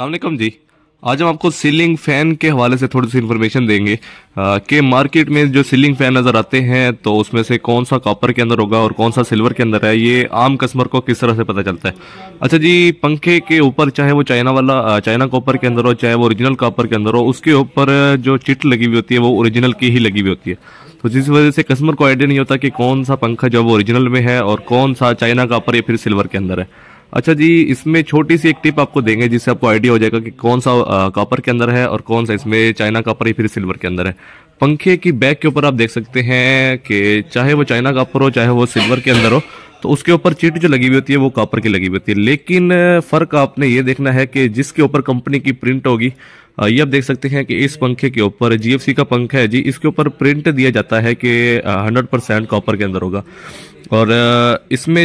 अलमैकम जी आज हम आपको सीलिंग फ़ैन के हवाले से थोड़ी सी इन्फॉर्मेशन देंगे कि मार्केट में जो सीलिंग फ़ैन नज़र आते हैं तो उसमें से कौन सा कॉपर के अंदर होगा और कौन सा सिल्वर के अंदर है ये आम कस्टमर को किस तरह से पता चलता है अच्छा जी पंखे के ऊपर चाहे वो चाइना वाला चाइना कॉपर के अंदर हो चाहे वो ओरिजिनल कॉपर के अंदर हो उसके ऊपर जो चिट लगी हुई होती है वो ओरिजिनल की ही लगी हुई होती है तो जिस वजह से कस्टमर को आइडिया नहीं होता कि कौन सा पंखा जो है वो ओरिजिनल में है और कौन सा चाइना कॉपर या फिर सिल्वर के अंदर है अच्छा जी इसमें छोटी सी एक टिप आपको देंगे जिससे आपको आइडिया हो जाएगा कि कौन सा कॉपर के अंदर है और कौन सा इसमें चाइना कॉपर या फिर सिल्वर के अंदर है पंखे की बैक के ऊपर आप देख सकते हैं कि चाहे वो चाइना कॉपर हो चाहे वो सिल्वर के अंदर हो तो उसके ऊपर चीट जो लगी हुई होती है वो कॉपर की लगी हुई होती है लेकिन फ़र्क आपने ये देखना है कि जिसके ऊपर कंपनी की प्रिंट होगी ये आप देख सकते हैं कि इस पंखे के ऊपर जीएफसी का पंखा है जी इसके ऊपर प्रिंट दिया जाता है कि 100 परसेंट कॉपर के अंदर होगा और इसमें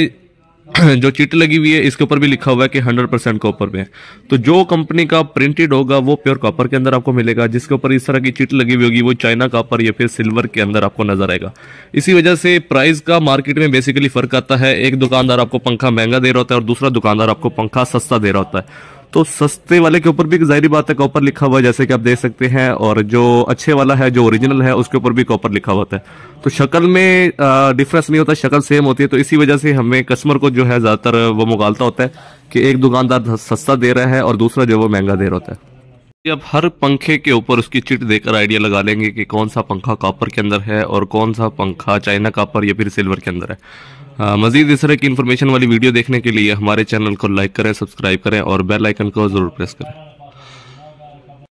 जो चिट लगी हुई है इसके ऊपर भी लिखा हुआ है कि 100 परसेंट कॉपर में तो जो कंपनी का प्रिंटेड होगा वो प्योर कॉपर के अंदर आपको मिलेगा जिसके ऊपर इस तरह की चिट लगी हुई होगी वो चाइना कॉपर या फिर सिल्वर के अंदर आपको नजर आएगा इसी वजह से प्राइस का मार्केट में बेसिकली फर्क आता है एक दुकानदार आपको पंखा महंगा दे रहा होता है और दूसरा दुकानदार आपको पंखा सस्ता दे रहा होता है तो सस्ते वाले के ऊपर भी जाहिर बात है कॉपर लिखा हुआ है जैसे कि आप देख सकते हैं और जो अच्छे वाला है जो ओरिजिनल है उसके ऊपर भी कॉपर लिखा हुआ है तो शक्ल में डिफरेंस नहीं होता शक्ल सेम होती है तो इसी वजह से हमें कस्टमर को जो है ज़्यादातर वो मुकालता होता है कि एक दुकानदार सस्ता दे रहा है और दूसरा जो वो महंगा दे रहा होता है कि आप हर पंखे के ऊपर उसकी चिट देकर आइडिया लगा लेंगे कि कौन सा पंखा कॉपर के अंदर है और कौन सा पंखा चाइना कॉपर या फिर सिल्वर के अंदर है मजीद इस तरह की इन्फॉर्मेशन वाली वीडियो देखने के लिए हमारे चैनल को लाइक करें सब्सक्राइब करें और बेल आइकन को ज़रूर प्रेस करें